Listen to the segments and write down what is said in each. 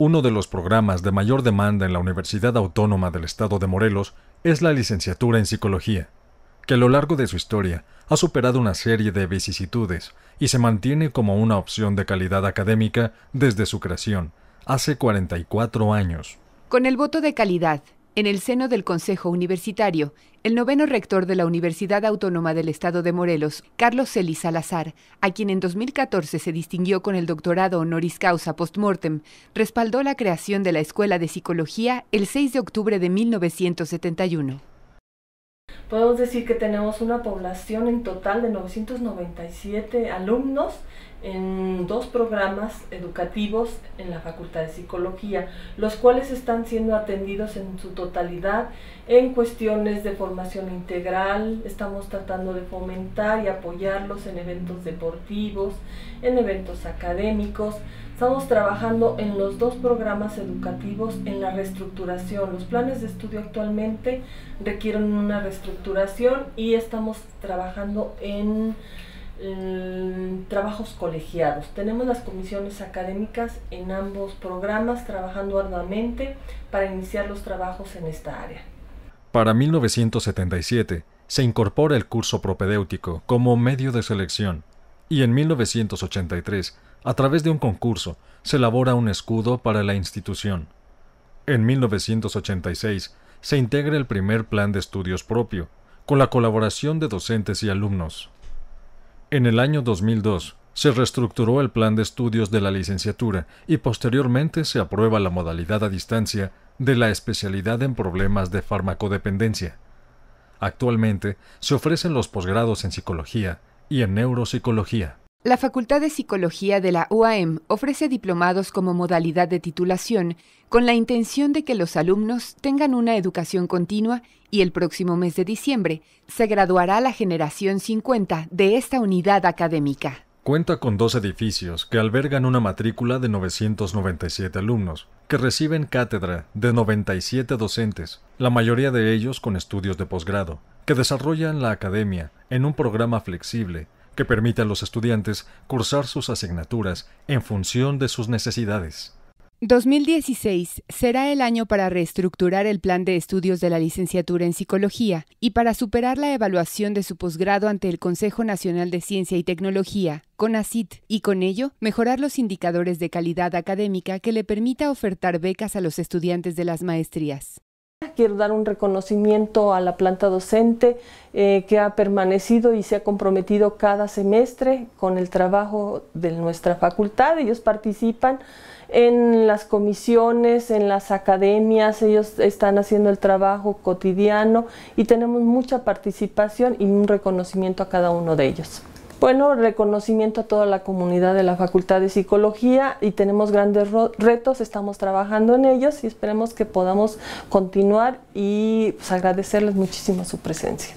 Uno de los programas de mayor demanda en la Universidad Autónoma del Estado de Morelos es la licenciatura en Psicología, que a lo largo de su historia ha superado una serie de vicisitudes y se mantiene como una opción de calidad académica desde su creación, hace 44 años. Con el voto de calidad en el seno del Consejo Universitario, el noveno rector de la Universidad Autónoma del Estado de Morelos, Carlos Celis Salazar, a quien en 2014 se distinguió con el doctorado honoris causa post mortem, respaldó la creación de la Escuela de Psicología el 6 de octubre de 1971. Podemos decir que tenemos una población en total de 997 alumnos en dos programas educativos en la Facultad de Psicología, los cuales están siendo atendidos en su totalidad en cuestiones de formación integral, estamos tratando de fomentar y apoyarlos en eventos deportivos, en eventos académicos, Estamos trabajando en los dos programas educativos en la reestructuración. Los planes de estudio actualmente requieren una reestructuración y estamos trabajando en, trabajos colegiados. Tenemos las comisiones académicas en ambos programas trabajando arduamente para iniciar los trabajos en esta área. Para 1977 se incorpora el curso propedéutico como medio de selección y en 1983 a través de un concurso, se elabora un escudo para la institución. En 1986 se integra el primer plan de estudios propio, con la colaboración de docentes y alumnos. En el año 2002 se reestructuró el plan de estudios de la licenciatura y posteriormente se aprueba la modalidad a distancia de la especialidad en problemas de farmacodependencia. Actualmente se ofrecen los posgrados en psicología y en neuropsicología. La Facultad de Psicología de la UAM ofrece diplomados como modalidad de titulación con la intención de que los alumnos tengan una educación continua y el próximo mes de diciembre se graduará la generación 50 de esta unidad académica. Cuenta con dos edificios que albergan una matrícula de 997 alumnos, que reciben cátedra de 97 docentes, la mayoría de ellos con estudios de posgrado, que desarrollan la academia en un programa flexible que permita a los estudiantes cursar sus asignaturas en función de sus necesidades. 2016 será el año para reestructurar el plan de estudios de la licenciatura en psicología y para superar la evaluación de su posgrado ante el Consejo Nacional de Ciencia y Tecnología, CONACIT, y con ello mejorar los indicadores de calidad académica que le permita ofertar becas a los estudiantes de las maestrías. Quiero dar un reconocimiento a la planta docente eh, que ha permanecido y se ha comprometido cada semestre con el trabajo de nuestra facultad. Ellos participan en las comisiones, en las academias, ellos están haciendo el trabajo cotidiano y tenemos mucha participación y un reconocimiento a cada uno de ellos. Bueno, reconocimiento a toda la comunidad de la Facultad de Psicología y tenemos grandes retos, estamos trabajando en ellos y esperemos que podamos continuar y pues, agradecerles muchísimo su presencia.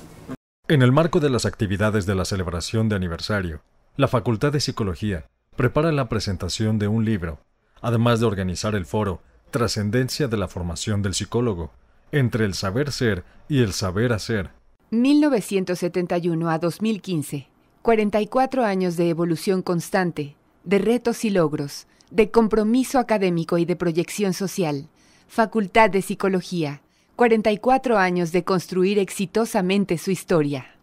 En el marco de las actividades de la celebración de aniversario, la Facultad de Psicología prepara la presentación de un libro, además de organizar el foro Trascendencia de la Formación del Psicólogo, entre el saber ser y el saber hacer. 1971 a 2015. 44 años de evolución constante, de retos y logros, de compromiso académico y de proyección social, Facultad de Psicología, 44 años de construir exitosamente su historia.